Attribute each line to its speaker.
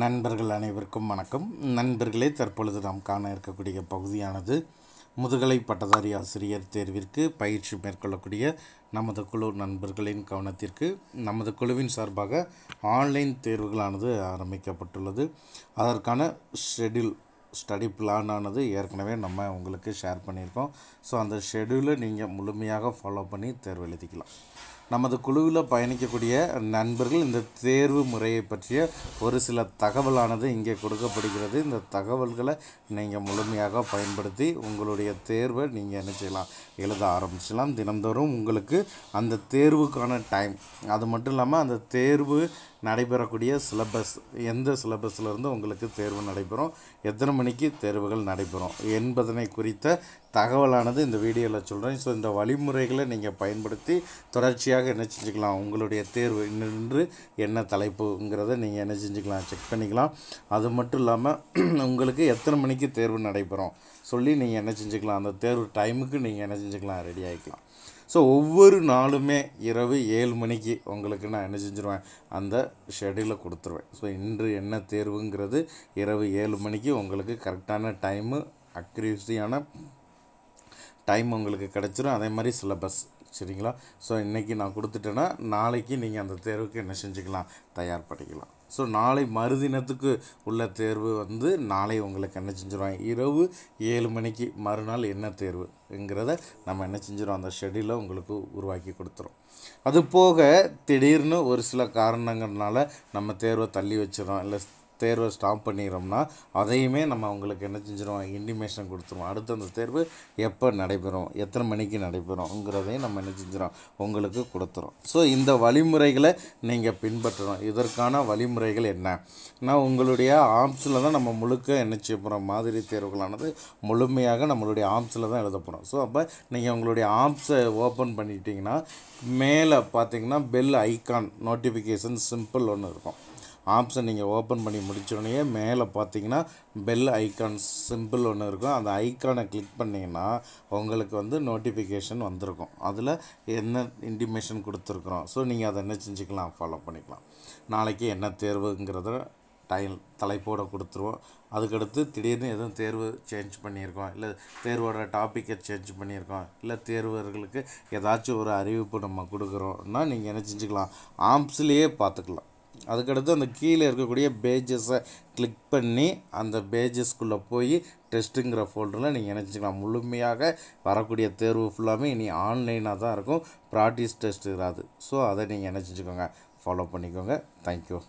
Speaker 1: நண்பர்கள் அனைவருக்கும் வணக்கம் நண்பர்களே தற்பொழுது நாம் காண இருக்கக்கூடிய பகுதியானது முதுகலை பட்டதாரி ஆசிரியர் தேர்விற்கு பயிற்சி மேற்கொள்ளக்கூடிய நமது குழு நண்பர்களின் கவனத்திற்கு நமது குழுவின் சார்பாக ஆன்லைன் தேர்வுகளானது ஆரம்பிக்கப்பட்டுள்ளது அதற்கான ஷெடியூல் ஸ்டடி பிளானானது ஏற்கனவே நம்ம உங்களுக்கு ஷேர் பண்ணியிருக்கோம் ஸோ அந்த ஷெடியூலை நீங்கள் முழுமையாக ஃபாலோ பண்ணி தேர்வு எழுதிக்கலாம் நமது குழுவில் பயணிக்கக்கூடிய நண்பர்கள் இந்த தேர்வு முறையை பற்றிய ஒரு சில தகவலானது இங்கே கொடுக்கப்படுகிறது இந்த தகவல்களை நீங்கள் முழுமையாக பயன்படுத்தி உங்களுடைய தேர்வை நீங்கள் என்ன செய்யலாம் எழுத ஆரம்பிச்சலாம் தினந்தோறும் உங்களுக்கு அந்த தேர்வுக்கான டைம் அது மட்டும் இல்லாமல் அந்த தேர்வு நடைபெறக்கூடிய சிலபஸ் எந்த சிலபஸ்லேருந்து உங்களுக்கு தேர்வு நடைபெறும் எத்தனை மணிக்கு தேர்வுகள் நடைபெறும் என்பதனை குறித்த தகவலானது இந்த வீடியோவில் சொல்கிறேன் ஸோ இந்த வழிமுறைகளை நீங்கள் பயன்படுத்தி தொடர்ச்சியாக அதுக்காக என்ன செஞ்சுக்கலாம் உங்களுடைய தேர்வு நின்று என்ன தலைப்புங்கிறத நீங்கள் என்ன செஞ்சுக்கலாம் செக் பண்ணிக்கலாம் அது மட்டும் இல்லாமல் உங்களுக்கு எத்தனை மணிக்கு தேர்வு நடைபெறும் சொல்லி நீங்கள் என்ன செஞ்சுக்கலாம் அந்த தேர்வு டைமுக்கு நீங்கள் என்ன செஞ்சுக்கலாம் ரெடி ஆகிக்கலாம் ஸோ ஒவ்வொரு நாளுமே இரவு ஏழு மணிக்கு உங்களுக்கு நான் என்ன செஞ்சுருவேன் அந்த ஷெடியூலை கொடுத்துருவேன் ஸோ இன்று என்ன தேர்வுங்கிறது இரவு ஏழு மணிக்கு உங்களுக்கு கரெக்டான டைமு அக்ரிசியான டைம் உங்களுக்கு கிடச்சிரும் அதே மாதிரி சிலபஸ் சரிங்களா ஸோ இன்றைக்கி நான் கொடுத்துட்டேன்னா நாளைக்கு நீங்கள் அந்த தேர்வுக்கு என்ன செஞ்சுக்கலாம் தயார் பண்ணிக்கலாம் ஸோ நாளை மறுதினத்துக்கு உள்ள தேர்வு வந்து நாளை உங்களுக்கு என்ன செஞ்சிடும் இரவு ஏழு மணிக்கு மறுநாள் என்ன தேர்வுங்கிறத நம்ம என்ன செஞ்சிடும் அந்த ஷெடியூலை உங்களுக்கு உருவாக்கி கொடுத்துரும் அது போக திடீர்னு ஒரு சில காரணங்கள்னால நம்ம தேர்வை தள்ளி வச்சிடறோம் இல்லை தேர்வை ஸ்டாப் பண்ணிடுறோம்னா அதையுமே நம்ம அவங்களுக்கு என்ன செஞ்சிடும் இன்டிமேஷன் கொடுத்துருவோம் அடுத்து அந்த தேர்வு எப்போ நடைபெறும் எத்தனை மணிக்கு நடைபெறும்ங்கிறதையும் நம்ம என்ன செஞ்சிடும் உங்களுக்கு கொடுத்துரும் ஸோ இந்த வழிமுறைகளை நீங்கள் பின்பற்றணும் இதற்கான வழிமுறைகள் என்ன நான் உங்களுடைய ஆம்ஸில் தான் நம்ம முழுக்க என்ன செய்ய போகிறோம் மாதிரி தேர்வுகளானது முழுமையாக நம்மளுடைய ஆம்ஸில் தான் எழுத போகிறோம் ஸோ அப்போ நீங்கள் உங்களுடைய ஆம்ஸை ஓப்பன் பண்ணிட்டீங்கன்னா மேலே பார்த்தீங்கன்னா பெல் ஐக்கான் நோட்டிஃபிகேஷன் சிம்பிள் ஒன்று இருக்கும் ஆப்ஷன் நீங்கள் ஓப்பன் பண்ணி முடிச்சோடனே மேலே பார்த்தீங்கன்னா பெல் ஐக்கான் சிம்பிள் ஒன்று இருக்கும் அந்த ஐக்கானை கிளிக் பண்ணிங்கன்னா உங்களுக்கு வந்து நோட்டிஃபிகேஷன் வந்திருக்கும் அதில் என்ன இன்டிமேஷன் கொடுத்துருக்குறோம் ஸோ நீங்கள் அதை என்ன செஞ்சுக்கலாம் ஃபாலோ பண்ணிக்கலாம் நாளைக்கு என்ன தேர்வுங்கிறத டைல் தலைப்போட கொடுத்துருவோம் அதுக்கடுத்து திடீர்னு எதுவும் தேர்வு சேஞ்ச் பண்ணியிருக்கோம் இல்லை தேர்வோட டாப்பிக்கை சேஞ்ச் பண்ணியிருக்கோம் இல்லை தேர்வர்களுக்கு ஏதாச்சும் ஒரு அறிவிப்பு நம்ம கொடுக்குறோம்னா நீங்கள் என்ன செஞ்சுக்கலாம் ஆம்ஸ்லேயே பார்த்துக்கலாம் அதுக்கடுத்து அந்த கீழே இருக்கக்கூடிய பேஜஸை கிளிக் பண்ணி அந்த பேஜஸ்க்குள்ளே போய் டெஸ்ட்டுங்கிற ஃபோல்டரில் நீங்கள் நினச்சிக்கலாம் முழுமையாக வரக்கூடிய தேர்வு ஃபுல்லாமே இனி ஆன்லைனாக தான் இருக்கும் ப்ராக்டிஸ் டெஸ்ட் இராது ஸோ அதை நீங்கள் நினச்சிக்கோங்க ஃபாலோ பண்ணிக்கோங்க தேங்க்யூ